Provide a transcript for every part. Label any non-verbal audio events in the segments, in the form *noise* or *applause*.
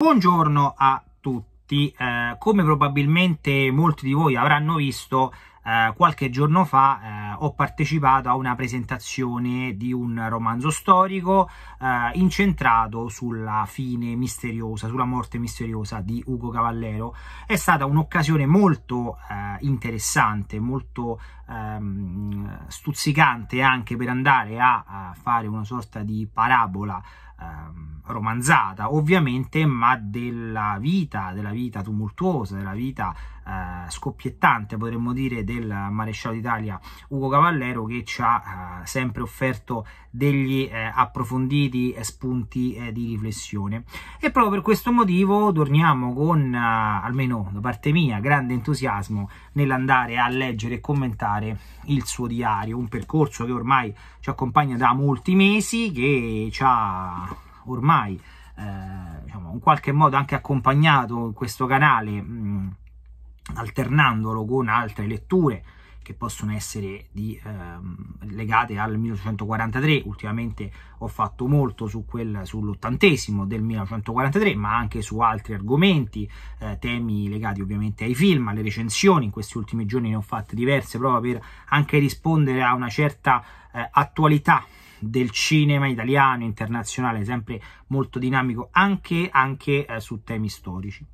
Buongiorno a tutti, eh, come probabilmente molti di voi avranno visto eh, qualche giorno fa eh, ho partecipato a una presentazione di un romanzo storico eh, incentrato sulla fine misteriosa, sulla morte misteriosa di Ugo Cavallero. È stata un'occasione molto eh, interessante, molto ehm, stuzzicante anche per andare a, a fare una sorta di parabola ehm, romanzata ovviamente ma della vita, della vita tumultuosa, della vita eh, scoppiettante, potremmo dire, del maresciallo d'Italia Ugo Cavallero che ci ha eh, sempre offerto degli eh, approfonditi spunti eh, di riflessione. E proprio per questo motivo torniamo con, eh, almeno da parte mia, grande entusiasmo nell'andare a leggere e commentare il suo diario, un percorso che ormai ci accompagna da molti mesi, che ci ha ormai... Eh, diciamo, in qualche modo anche accompagnato questo canale mh, mm, alternandolo con altre letture che possono essere di, ehm, legate al 1943. Ultimamente ho fatto molto su quel, sull'ottantesimo del 1943, ma anche su altri argomenti, eh, temi legati ovviamente ai film, alle recensioni. In questi ultimi giorni ne ho fatte diverse proprio per anche rispondere a una certa eh, attualità del cinema italiano, internazionale, sempre molto dinamico, anche, anche eh, su temi storici.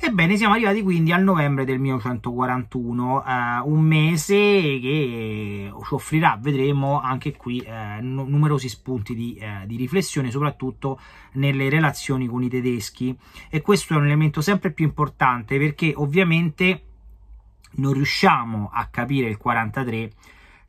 Ebbene, siamo arrivati quindi al novembre del 1941, eh, un mese che ci offrirà, vedremo anche qui, eh, numerosi spunti di, eh, di riflessione, soprattutto nelle relazioni con i tedeschi. E questo è un elemento sempre più importante perché ovviamente non riusciamo a capire il 43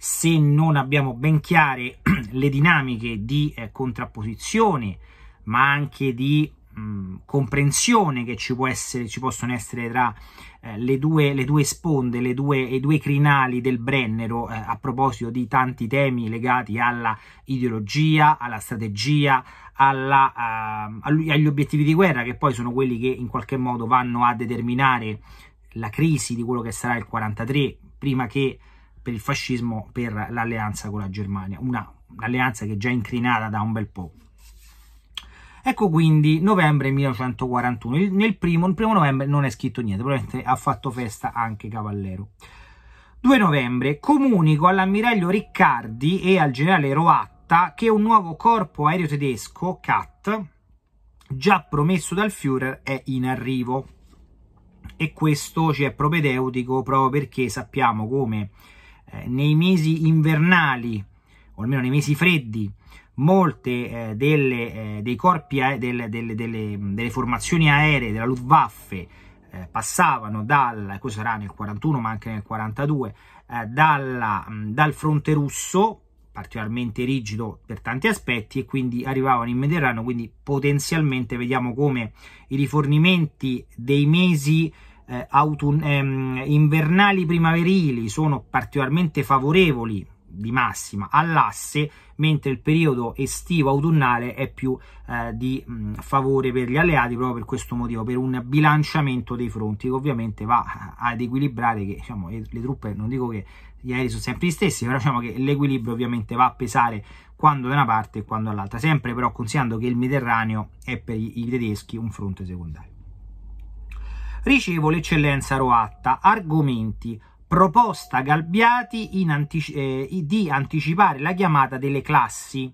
se non abbiamo ben chiare *clears throat* le dinamiche di eh, contrapposizione, ma anche di mh, mm, comprensione che ci, può essere, ci possono essere tra eh, le, due, le, due, sponde, le due, i due crinali del Brennero eh, a proposito di tanti temi legati alla ideologia, alla strategia, alla, uh, agli obiettivi di guerra che poi sono quelli che in qualche modo vanno a determinare la crisi di quello che sarà il 43 prima che per il fascismo per l'alleanza con la Germania, un'alleanza che è già incrinata da un bel po'. Ecco quindi novembre 1941, il, nel primo, il primo novembre non è scritto niente, probabilmente ha fatto festa anche Cavallero. 2 novembre comunico all'ammiraglio Riccardi e al generale Roatta che un nuovo corpo aereo tedesco, CAT, già promesso dal Führer è in arrivo. E questo ci è propedeutico proprio perché sappiamo come eh, nei mesi invernali, o almeno nei mesi freddi, molte eh, delle, eh, dei corpi ae- delle, delle, delle, formazioni aeree della Luftwaffe eh, passavano dal, questo sarà nel 41 ma anche nel 42, dalla, dal fronte russo, particolarmente rigido per tanti aspetti e quindi arrivavano in Mediterraneo, quindi potenzialmente vediamo come i rifornimenti dei mesi eh, autun- ehm, invernali primaverili sono particolarmente favorevoli di massima all'asse, mentre il periodo estivo-autunnale è più eh, di mh, favore per gli alleati proprio per questo motivo, per un bilanciamento dei fronti che ovviamente va eh, ad equilibrare che diciamo, le, truppe, non dico che gli aerei sono sempre gli stessi, però diciamo che l'equilibrio ovviamente va a pesare quando da una parte e quando dall'altra, sempre però considerando che il Mediterraneo è per i tedeschi un fronte secondario ricevo l'eccellenza Roatta, argomenti, proposta Galbiati antici eh, di anticipare la chiamata delle classi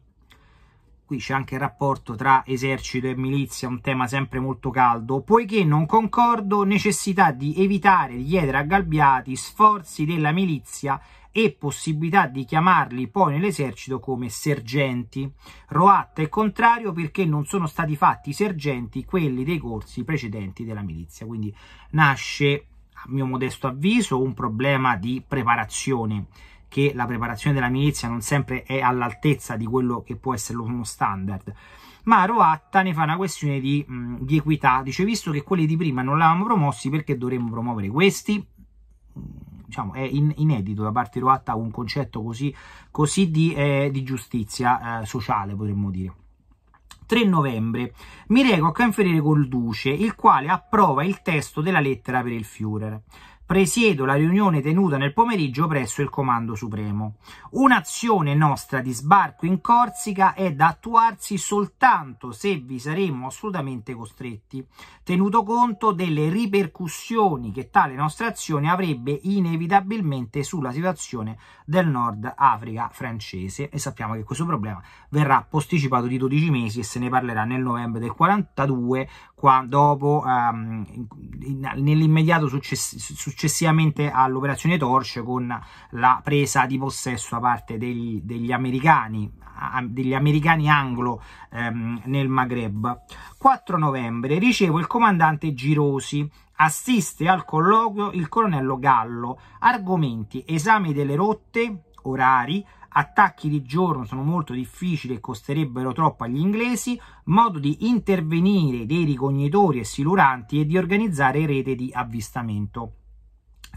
qui c'è anche il rapporto tra esercito e milizia, un tema sempre molto caldo, poiché non concordo necessità di evitare gli aggalbiati, sforzi della milizia e possibilità di chiamarli poi nell'esercito come sergenti. Roat è contrario perché non sono stati fatti sergenti quelli dei corsi precedenti della milizia, quindi nasce, a mio modesto avviso, un problema di preparazione che la preparazione della milizia non sempre è all'altezza di quello che può essere uno standard. Ma Roatta ne fa una questione di, mh, di equità, dice visto che quelli di prima non l'avevamo promossi perché dovremmo promuovere questi? Diciamo, è in, inedito da parte di Rovatta un concetto così, così di, eh, di, giustizia eh, sociale, potremmo dire. 3 novembre mi reco a Canferere col Duce, il quale approva il testo della lettera per il Führer presiedo la riunione tenuta nel pomeriggio presso il Comando Supremo. Un'azione nostra di sbarco in Corsica è da attuarsi soltanto se vi saremo assolutamente costretti, tenuto conto delle ripercussioni che tale nostra azione avrebbe inevitabilmente sulla situazione del Nord Africa francese e sappiamo che questo problema verrà posticipato di 12 mesi e se ne parlerà nel novembre del 42 qua dopo um, nell'immediato success successivamente all'operazione Torch con la presa di possesso da parte degli, degli americani degli americani anglo ehm, nel Maghreb. 4 novembre ricevo il comandante Girosi, assiste al colloquio il colonnello Gallo, argomenti esame delle rotte, orari, attacchi di giorno sono molto difficili e costerebbero troppo agli inglesi, modo di intervenire dei ricognitori e siluranti e di organizzare rete di avvistamento.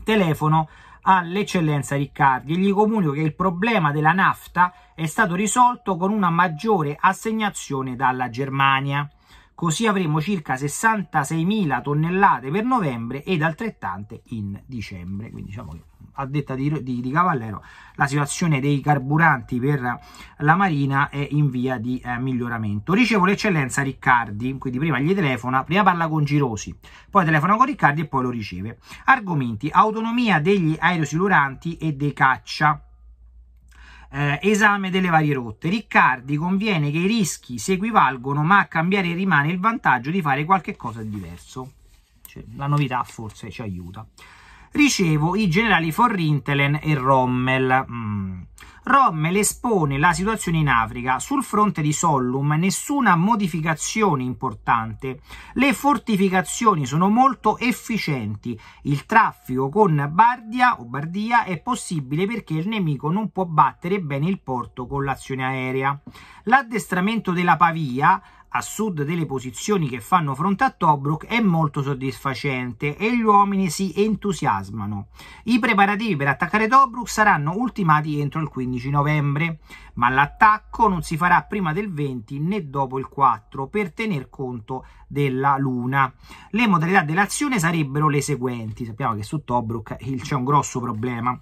Telefono all'eccellenza Riccardi e gli comunico che il problema della nafta è stato risolto con una maggiore assegnazione dalla Germania. Così avremo circa 66.000 tonnellate per novembre ed altrettante in dicembre. Quindi diciamo che a detta di, di, di, Cavallero, la situazione dei carburanti per la Marina è in via di eh, miglioramento. Ricevo l'eccellenza Riccardi, quindi prima gli telefona, prima parla con Girosi, poi telefona con Riccardi e poi lo riceve. Argomenti, autonomia degli aerosiluranti e dei caccia. Eh, esame delle varie rotte. Riccardi conviene che i rischi si equivalgono, ma a cambiare rimane il vantaggio di fare qualche cosa di diverso. Cioè, la novità forse ci aiuta ricevo i generali Forrintelen e Rommel. Mm. Rommel espone la situazione in Africa. Sul fronte di Sollum nessuna modificazione importante. Le fortificazioni sono molto efficienti. Il traffico con Bardia o Bardia è possibile perché il nemico non può battere bene il porto con l'azione aerea. L'addestramento della Pavia a sud delle posizioni che fanno fronte a Tobruk è molto soddisfacente e gli uomini si entusiasmano. I preparativi per attaccare Tobruk saranno ultimati entro il 15 novembre, ma l'attacco non si farà prima del 20 né dopo il 4 per tener conto della luna. Le modalità dell'azione sarebbero le seguenti, sappiamo che su Tobruk c'è un grosso problema.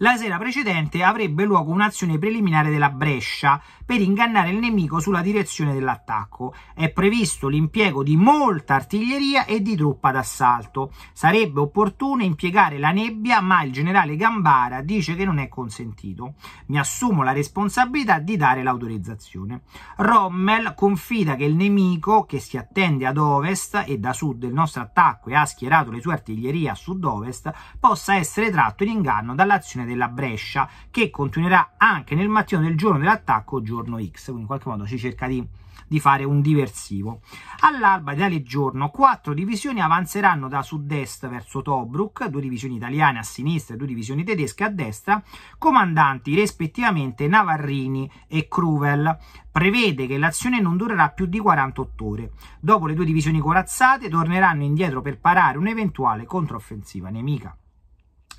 La sera precedente avrebbe luogo un'azione preliminare della Brescia per ingannare il nemico sulla direzione dell'attacco. È previsto l'impiego di molta artiglieria e di truppa d'assalto. Sarebbe opportuno impiegare la nebbia, ma il generale Gambara dice che non è consentito. Mi assumo la responsabilità di dare l'autorizzazione. Rommel confida che il nemico, che si attende ad ovest e da sud del nostro attacco e ha schierato le sue artiglierie a sud-ovest, possa essere tratto in inganno dall'azione della Brescia, che continuerà anche nel mattino del giorno dell'attacco giù giorno X, quindi in qualche modo si cerca di, di fare un diversivo. All'alba di tale giorno quattro divisioni avanzeranno da sud-est verso Tobruk, due divisioni italiane a sinistra e due divisioni tedesche a destra, comandanti rispettivamente Navarrini e Cruvel. Prevede che l'azione non durerà più di 48 ore. Dopo le due divisioni corazzate torneranno indietro per parare un'eventuale controffensiva nemica.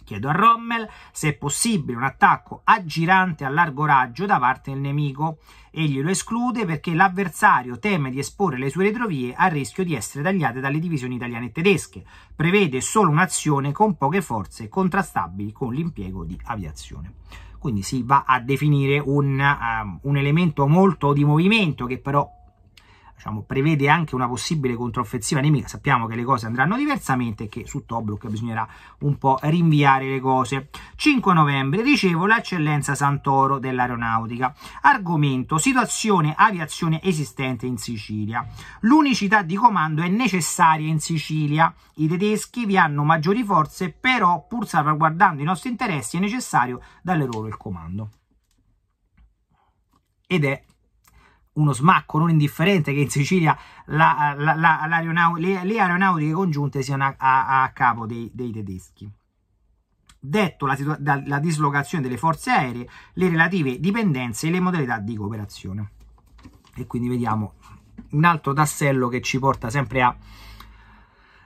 Chiedo a Rommel se è possibile un attacco aggirante a largo raggio da parte del nemico. Egli lo esclude perché l'avversario teme di esporre le sue retrovie al rischio di essere tagliate dalle divisioni italiane e tedesche. Prevede solo un'azione con poche forze contrastabili con l'impiego di aviazione quindi si va a definire un, um, un, elemento molto di movimento che però diciamo, prevede anche una possibile controffensiva nemica, sappiamo che le cose andranno diversamente e che su Tobruk bisognerà un po' rinviare le cose. 5 novembre, dicevo, l'eccellenza Santoro dell'aeronautica. Argomento, situazione aviazione esistente in Sicilia. L'unicità di comando è necessaria in Sicilia. I tedeschi vi hanno maggiori forze, però pur salvaguardando i nostri interessi è necessario dare loro il comando. Ed è uno smacco non indifferente che in Sicilia la, la, la, le, le, aeronautiche congiunte siano a, a, a capo dei, dei tedeschi. Detto la, la dislocazione delle forze aeree, le relative dipendenze e le modalità di cooperazione. E quindi vediamo un altro tassello che ci porta sempre a,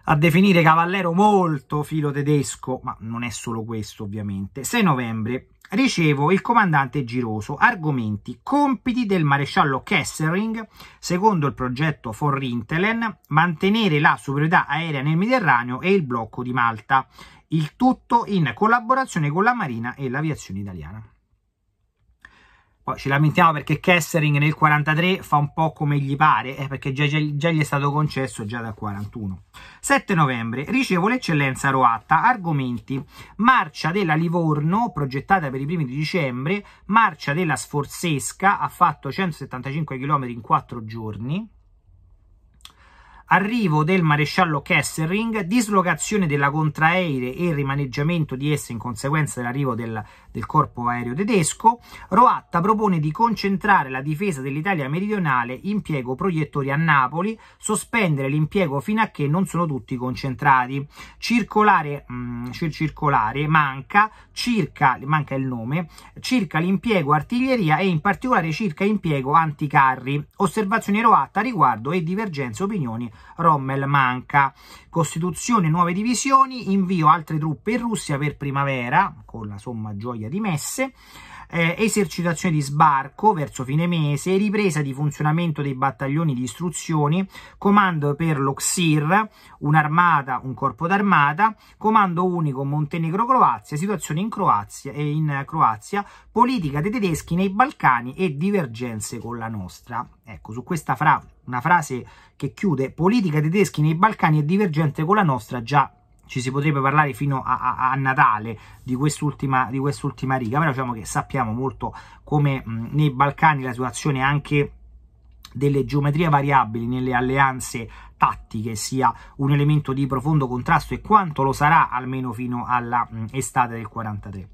a definire Cavallero molto filo tedesco, ma non è solo questo ovviamente. 6 novembre, ricevo il comandante Giroso, argomenti, compiti del maresciallo Kessering, secondo il progetto von Rintelen, mantenere la superiorità aerea nel Mediterraneo e il blocco di Malta, il tutto in collaborazione con la Marina e l'aviazione italiana. Poi ci lamentiamo perché Kessering nel 43 fa un po' come gli pare, eh, perché già, già, già, gli è stato concesso già dal 41. 7 novembre, ricevo l'eccellenza Roatta, argomenti, marcia della Livorno, progettata per i primi di dicembre, marcia della Sforzesca, ha fatto 175 km in 4 giorni, arrivo del maresciallo Kessering, dislocazione della contraere e rimaneggiamento di essa in conseguenza dell'arrivo del del corpo aereo tedesco, Roatta propone di concentrare la difesa dell'Italia meridionale impiego proiettori a Napoli, sospendere l'impiego fino a che non sono tutti concentrati. Circolare, mh, mm, circolare manca, circa, manca il nome, circa l'impiego artiglieria e in particolare circa impiego anticarri. Osservazioni Roatta riguardo e divergenze opinioni Rommel manca. Costituzione nuove divisioni, invio altre truppe in Russia per primavera, con la somma gioia soglia di messe, eh, esercitazione di sbarco verso fine mese, ripresa di funzionamento dei battaglioni di istruzioni, comando per l'Oxir, un'armata, un corpo d'armata, comando unico Montenegro-Croazia, situazione in Croazia e eh, in Croazia, politica dei tedeschi nei Balcani e divergenze con la nostra. Ecco, su questa fra una frase che chiude politica tedeschi nei Balcani e divergente con la nostra già ci si potrebbe parlare fino a, a, a Natale di quest'ultima, di quest'ultima riga, però diciamo che sappiamo molto come mh, nei Balcani la situazione anche delle geometrie variabili nelle alleanze tattiche sia un elemento di profondo contrasto e quanto lo sarà almeno fino all'estate del 43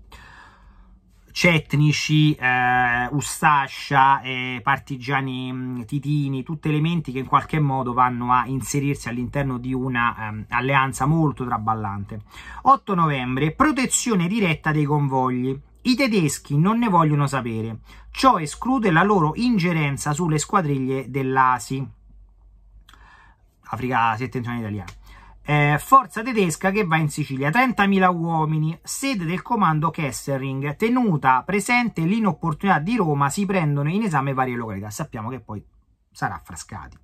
cetnici, eh, Ustascia, eh, partigiani mm, titini, tutti elementi che in qualche modo vanno a inserirsi all'interno di una eh, alleanza molto traballante. 8 novembre, protezione diretta dei convogli. I tedeschi non ne vogliono sapere, ciò esclude la loro ingerenza sulle squadriglie dell'ASI, Africa settentrionale italiana eh, forza tedesca che va in Sicilia, 30.000 uomini, sede del comando Kessering, tenuta presente l'inopportunità di Roma, si prendono in esame varie località, sappiamo che poi sarà Frascati.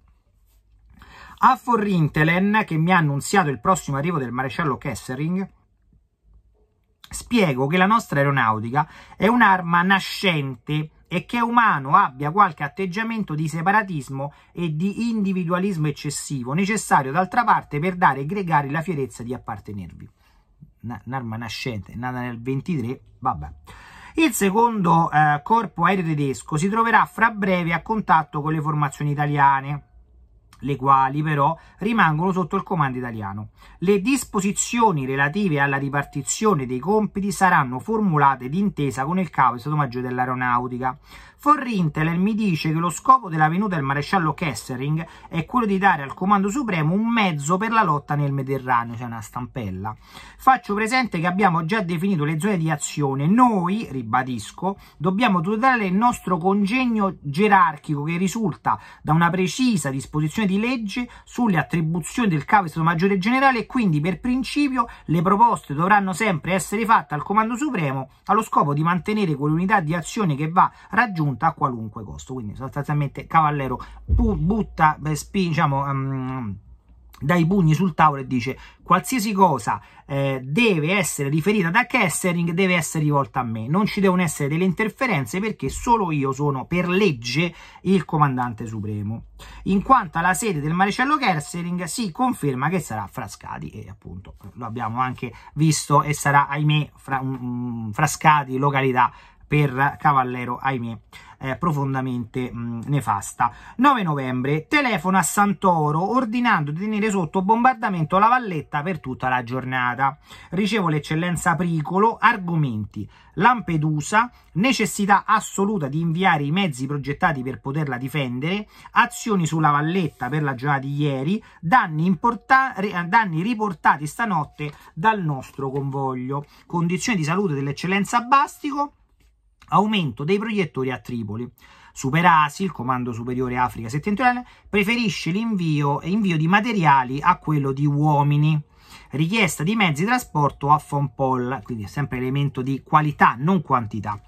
A Forrintelen, che mi ha annunziato il prossimo arrivo del maresciallo Kessering, spiego che la nostra aeronautica è un'arma nascente e che umano abbia qualche atteggiamento di separatismo e di individualismo eccessivo, necessario d'altra parte per dare e gregare la fierezza di appartenervi. un'arma nascente, nata nel 23, vabbè. Il secondo eh, corpo aereo tedesco si troverà fra breve a contatto con le formazioni italiane le quali però rimangono sotto il comando italiano. Le disposizioni relative alla ripartizione dei compiti saranno formulate d'intesa con il capo di Stato Maggiore dell'Aeronautica. Forrintel mi dice che lo scopo della venuta del maresciallo Kessering è quello di dare al Comando Supremo un mezzo per la lotta nel Mediterraneo, cioè una stampella. Faccio presente che abbiamo già definito le zone di azione. Noi, ribadisco, dobbiamo tutelare il nostro congegno gerarchico che risulta da una precisa disposizione di legge sulle attribuzioni del capo Stato Maggiore Generale e quindi per principio le proposte dovranno sempre essere fatte al Comando Supremo allo scopo di mantenere quell'unità di azione che va raggiunta punta a qualunque costo quindi sostanzialmente Cavallero butta eh, spinge diciamo um, dai pugni sul tavolo e dice qualsiasi cosa eh, deve essere riferita da Kessering deve essere rivolta a me, non ci devono essere delle interferenze perché solo io sono per legge il comandante supremo. In quanto alla sede del maresciallo Kessering si conferma che sarà Frascati e appunto lo abbiamo anche visto e sarà ahimè fra, um, Frascati località per Cavallero, ahimè, eh, profondamente mh, mm, nefasta. 9 novembre, telefono a Santoro ordinando di tenere sotto bombardamento la valletta per tutta la giornata. Ricevo l'eccellenza Pricolo, argomenti, Lampedusa, necessità assoluta di inviare i mezzi progettati per poterla difendere, azioni sulla valletta per la giornata di ieri, danni, eh, danni riportati stanotte dal nostro convoglio, condizioni di salute dell'eccellenza Bastico, Aumento dei proiettori a Tripoli. Superasi, il Comando Superiore Africa Settentrionale, preferisce l'invio, invio di materiali a quello di uomini. Richiesta di mezzi di trasporto a Fonpol, quindi è sempre elemento di qualità, non quantità,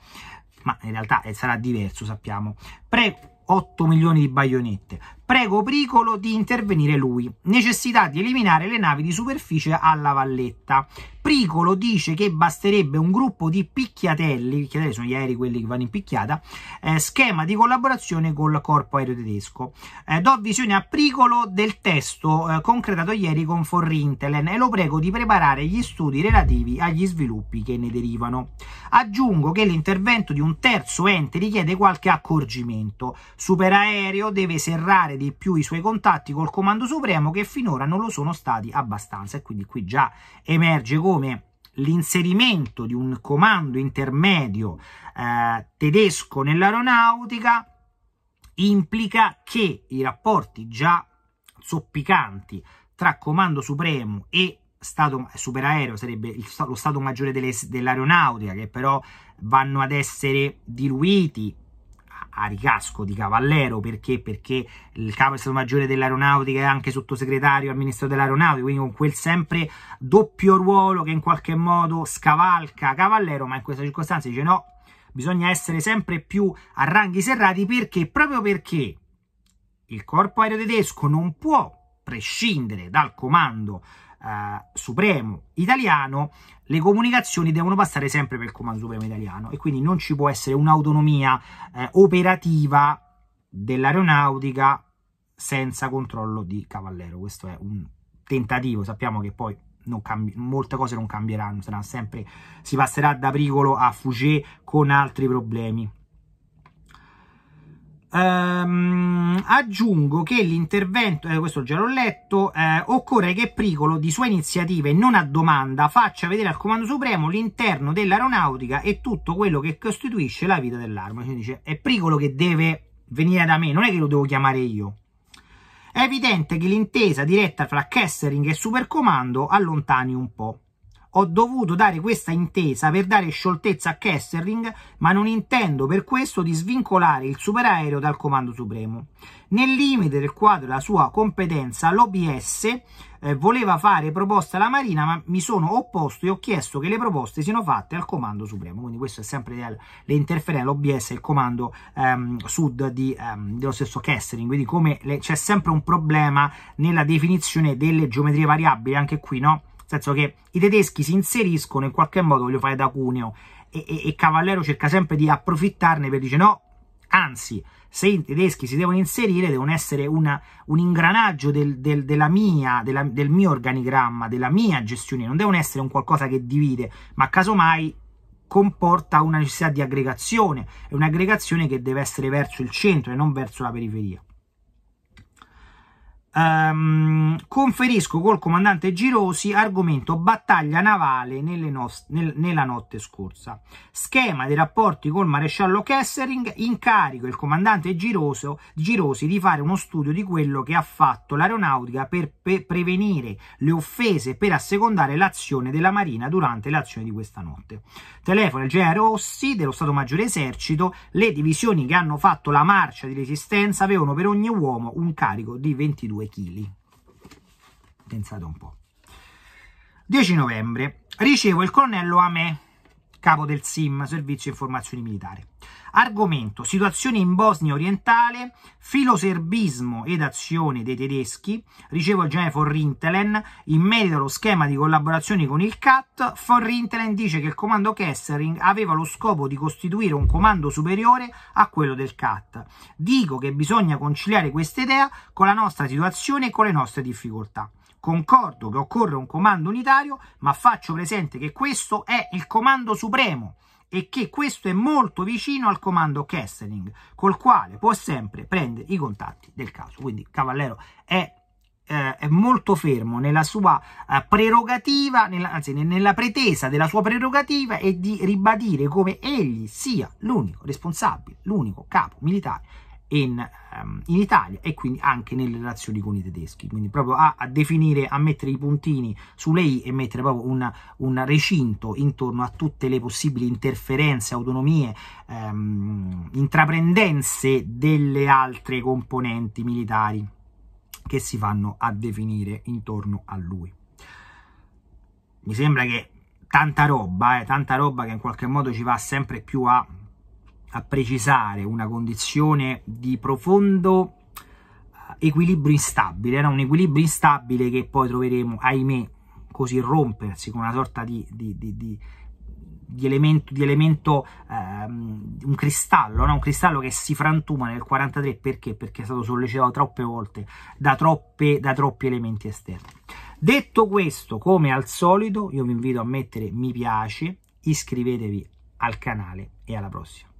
ma in realtà eh, sarà diverso, sappiamo. Pre 8 milioni di baionette. Prego Pricolo di intervenire lui. Necessità di eliminare le navi di superficie alla valletta. Pricolo dice che basterebbe un gruppo di picchiatelli, picchiatelli sono gli aerei quelli che vanno in picchiata, eh, schema di collaborazione col corpo aereo tedesco. Eh, do visione a Pricolo del testo eh, concretato ieri con Forrintelen e lo prego di preparare gli studi relativi agli sviluppi che ne derivano. Aggiungo che l'intervento di un terzo ente richiede qualche accorgimento. Superaereo deve serrare aumentare di più i suoi contatti col Comando Supremo che finora non lo sono stati abbastanza e quindi qui già emerge come l'inserimento di un comando intermedio eh, tedesco nell'aeronautica implica che i rapporti già zoppicanti tra Comando Supremo e Stato superaereo, sarebbe il, lo Stato Maggiore dell'aeronautica, che però vanno ad essere diluiti a ricasco di Cavallero perché? perché il capo è stato maggiore dell'aeronautica e anche sottosegretario al ministro dell'aeronautica quindi con quel sempre doppio ruolo che in qualche modo scavalca Cavallero ma in questa circostanza dice no bisogna essere sempre più a ranghi serrati perché proprio perché il corpo aereo tedesco non può prescindere dal comando eh, supremo italiano, le comunicazioni devono passare sempre per il comando supremo italiano e quindi non ci può essere un'autonomia eh, operativa dell'aeronautica senza controllo di Cavallero. Questo è un tentativo, sappiamo che poi Cambi, molte cose non cambieranno, sarà sempre, si passerà da Bricolo a Fouché con altri problemi. Ehm, aggiungo che l'intervento, eh, questo già l'ho letto, eh, occorre che Pricolo di sua iniziativa e non a domanda faccia vedere al Comando Supremo l'interno dell'aeronautica e tutto quello che costituisce la vita dell'arma. Quindi dice, è Pricolo che deve venire da me, non è che lo devo chiamare io. È evidente che l'intesa diretta fra Kessering e Supercomando allontani un po' ho dovuto dare questa intesa per dare scioltezza a Kesselring, ma non intendo per questo di svincolare il superaereo dal Comando Supremo. Nel limite del quadro della sua competenza, l'OBS eh, voleva fare proposte alla Marina, ma mi sono opposto e ho chiesto che le proposte siano fatte al Comando Supremo. Quindi questo è sempre le interferenze, l'OBS è il Comando ehm, Sud di, ehm, dello stesso Kesselring, quindi come c'è sempre un problema nella definizione delle geometrie variabili, anche qui, no? Nel senso che i tedeschi si inseriscono in qualche modo, voglio fare da cuneo, e, e, e Cavallero cerca sempre di approfittarne per dire no, anzi, se i tedeschi si devono inserire, devono essere una, un ingranaggio del, del, della mia, della, del mio organigramma, della mia gestione, non devono essere un qualcosa che divide, ma casomai comporta una necessità di aggregazione, è un'aggregazione che deve essere verso il centro e non verso la periferia. Um, conferisco col comandante Girosi argomento battaglia navale no nel nella notte scorsa schema dei rapporti col maresciallo Kessering incarico il comandante Giroso, Girosi di fare uno studio di quello che ha fatto l'aeronautica per, per prevenire le offese e per assecondare l'azione della marina durante l'azione di questa notte telefono il generale Rossi dello Stato Maggiore Esercito le divisioni che hanno fatto la marcia di resistenza avevano per ogni uomo un carico di 22 2 kg. Pensate un po'. 10 novembre ricevo il colonnello Ame, capo del SIM, Servizio Informazioni Militari. Argomento: situazione in Bosnia orientale, filoserbismo ed azione dei tedeschi. Ricevo il genere Forrintelen. In merito allo schema di collaborazione con il CAT, Forrintelen dice che il comando Kessering aveva lo scopo di costituire un comando superiore a quello del CAT. Dico che bisogna conciliare questa idea con la nostra situazione e con le nostre difficoltà. Concordo che occorre un comando unitario, ma faccio presente che questo è il comando supremo e che questo è molto vicino al comando Kesseling, col quale può sempre prendere i contatti del caso. Quindi Cavallero è, eh, è molto fermo nella sua eh, prerogativa, nella, anzi nella pretesa della sua prerogativa e di ribadire come egli sia l'unico responsabile, l'unico capo militare in, um, in, Italia e quindi anche nelle relazioni con i tedeschi, quindi proprio a, a definire, a mettere i puntini su lei e mettere proprio un, recinto intorno a tutte le possibili interferenze, autonomie, um, intraprendenze delle altre componenti militari che si vanno a definire intorno a lui. Mi sembra che tanta roba, eh, tanta roba che in qualche modo ci va sempre più a a precisare una condizione di profondo eh, equilibrio instabile, no? un equilibrio instabile che poi troveremo, ahimè, così rompersi con una sorta di, di, di, di di elemento, di elemento ehm, un cristallo, no? un cristallo che si frantuma nel 43 perché? Perché è stato sollecitato troppe volte da, troppe, da troppi elementi esterni. Detto questo, come al solito, io vi invito a mettere mi piace, iscrivetevi al canale e alla prossima.